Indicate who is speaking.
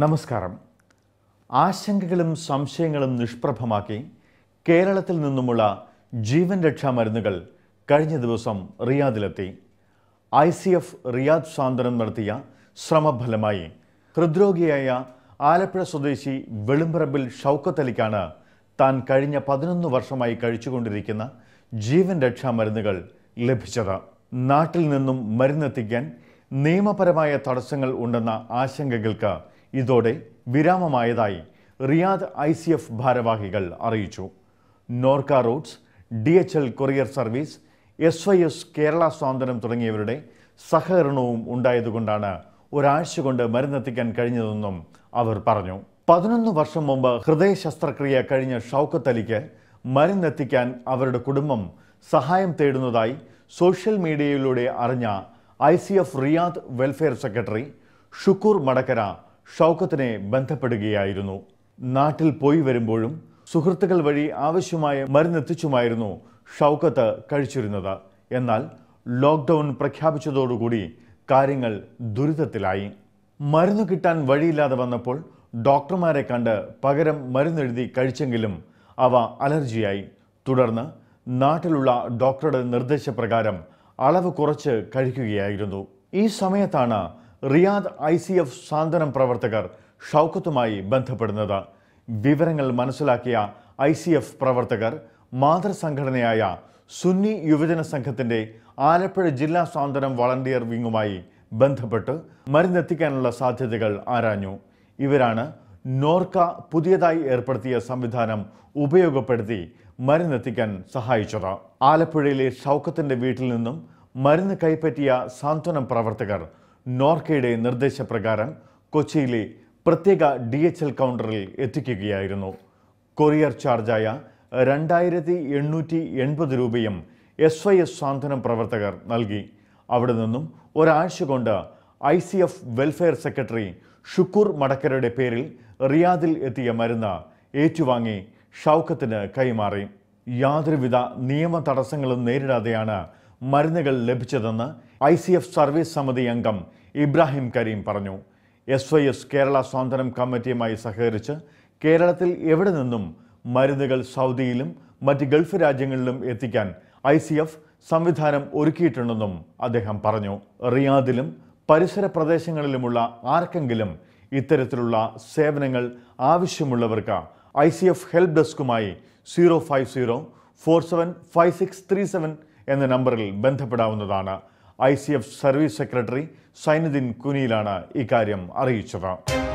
Speaker 1: നമസ്കാരം ആശങ്കകളും സംശയങ്ങളും നിഷ്പ്രഭമാക്കി കേരളത്തിൽ നിന്നുമുള്ള ജീവൻ രക്ഷാ മരുന്നുകൾ കഴിഞ്ഞ ദിവസം റിയാദിലെത്തി ഐ സി എഫ് റിയാദ് സാന്ത്വനം നടത്തിയ ശ്രമഫലമായി ഹൃദ്രോഗിയായ ആലപ്പുഴ സ്വദേശി വെളുമ്പറമ്പിൽ ഷൗക്കത്തലിക്കാണ് താൻ കഴിഞ്ഞ പതിനൊന്ന് വർഷമായി കഴിച്ചുകൊണ്ടിരിക്കുന്ന ജീവൻ രക്ഷാ മരുന്നുകൾ ലഭിച്ചത് നാട്ടിൽ നിന്നും മരുന്നെത്തിക്കാൻ നിയമപരമായ തടസ്സങ്ങൾ ഉണ്ടെന്ന ആശങ്കകൾക്ക് ഇതോടെ വിരാമമായതായി റിയാദ് ഐ സി എഫ് ഭാരവാഹികൾ അറിയിച്ചു Norka Roots D H L courier service S Y S Kerala സ്വാതന്ത്ര്യം തുടങ്ങിയവരുടെ സഹകരണവും ഉണ്ടായതുകൊണ്ടാണ് ഒരാഴ്ച കൊണ്ട് മരുന്നെത്തിക്കാൻ കഴിഞ്ഞതെന്നും അവർ പറഞ്ഞു പതിനൊന്ന് വർഷം മുമ്പ് ഹൃദയ ശസ്ത്രക്രിയ കഴിഞ്ഞ ഷൗക്കത്ത് അലിക്ക് മരുന്നെത്തിക്കാൻ അവരുടെ കുടുംബം സഹായം തേടുന്നതായി സോഷ്യൽ മീഡിയയിലൂടെ അറിഞ്ഞ I C F Riyadh welfare secretary Shukkur Madakkara ഷൗക്കത്തിനെ ബന്ധപ്പെടുകയായിരുന്നു നാട്ടിൽ പോയി വരുമ്പോഴും സുഹൃത്തുക്കൾ വഴി ആവശ്യമായ മരുന്നെത്തിച്ചുമായിരുന്നു ഷൗക്കത്ത് കഴിച്ചിരുന്നത് എന്നാൽ ലോക്ക്ഡൗൺ പ്രഖ്യാപിച്ചതോടുകൂടി കാര്യങ്ങൾ ദുരിതത്തിലായി മരുന്ന് കിട്ടാൻ വഴിയില്ലാതെ വന്നപ്പോൾ ഡോക്ടർമാരെ കണ്ട് പകരം മരുന്നെഴുതി കഴിച്ചെങ്കിലും അവ അലർജിയായി തുടർന്ന് നാട്ടിലുള്ള ഡോക്ടറുടെ നിർദ്ദേശപ്രകാരം അളവ് കുറച്ച് കഴിക്കുകയായിരുന്നു ഈ സമയത്താണ് റിയാദ് ഐ സി എഫ് സാന്ത്വനം പ്രവർത്തകർ ഷൗക്കത്തുമായി ബന്ധപ്പെടുന്നത് വിവരങ്ങൾ മനസ്സിലാക്കിയ ഐ സി എഫ് പ്രവർത്തകർ മാതൃസംഘടനയായ സുന്നി യുവജന സംഘത്തിൻ്റെ ആലപ്പുഴ ജില്ലാ സാന്ത്വനം വളണ്ടിയർ വിങ്ങുമായി ബന്ധപ്പെട്ട് മരുന്നെത്തിക്കാനുള്ള സാധ്യതകൾ ആരാഞ്ഞു ഇവരാണ് നോർക്ക പുതിയതായി ഏർപ്പെടുത്തിയ സംവിധാനം ഉപയോഗപ്പെടുത്തി മരുന്നെത്തിക്കാൻ സഹായിച്ചത് ആലപ്പുഴയിലെ ഷൗക്കത്തിൻ്റെ വീട്ടിൽ നിന്നും മരുന്ന് കൈപ്പറ്റിയ സാന്ത്വനം പ്രവർത്തകർ നോർക്കയുടെ നിർദ്ദേശപ്രകാരം കൊച്ചിയിലെ പ്രത്യേക ഡി എച്ച് എൽ കൗണ്ടറിൽ എത്തിക്കുകയായിരുന്നു കൊറിയർ ചാർജായ രണ്ടായിരത്തി എണ്ണൂറ്റി എൺപത് രൂപയും എസ് വൈ എസ് സാന്ത്വനം പ്രവർത്തകർ നൽകി അവിടെ നിന്നും ഒരാഴ്ച കൊണ്ട് I C F welfare secretary Shukkur മടക്കരയുടെ പേരിൽ റിയാദിൽ എത്തിയ മരുന്ന് ഏറ്റുവാങ്ങി ഷൗക്കത്തിന് കൈമാറി യാതൊരുവിധ നിയമ തടസ്സങ്ങളും നേരിടാതെയാണ് മരുന്നുകൾ ലഭിച്ചതെന്ന് ഐ സി എഫ് സർവീസ് സമിതി അംഗം ഇബ്രാഹിം കരീം പറഞ്ഞു എസ് വൈ എസ് കേരള സ്വാതന്ത്ര്യം കമ്മിറ്റിയുമായി സഹകരിച്ച് കേരളത്തിൽ എവിടെ നിന്നും മരുന്നുകൾ സൗദിയിലും മറ്റ് ഗൾഫ് രാജ്യങ്ങളിലും എത്തിക്കാൻ ഐ സി എഫ് സംവിധാനം ഒരുക്കിയിട്ടുണ്ടെന്നും അദ്ദേഹം പറഞ്ഞു റിയാദിലും പരിസര പ്രദേശങ്ങളിലുമുള്ള ആർക്കെങ്കിലും ഇത്തരത്തിലുള്ള സേവനങ്ങൾ ആവശ്യമുള്ളവർക്ക് ഐ സി എഫ് ഹെൽപ്പ് ഡെസ്കുമായി zero five zero four seven five six three seven എന്ന നമ്പറിൽ ബന്ധപ്പെടാവുന്നതാണ് ഐ സർവീസ് സെക്രട്ടറി സൈനുദ്ദീൻ കുനിയിലാണ് ഇക്കാര്യം അറിയിച്ചത്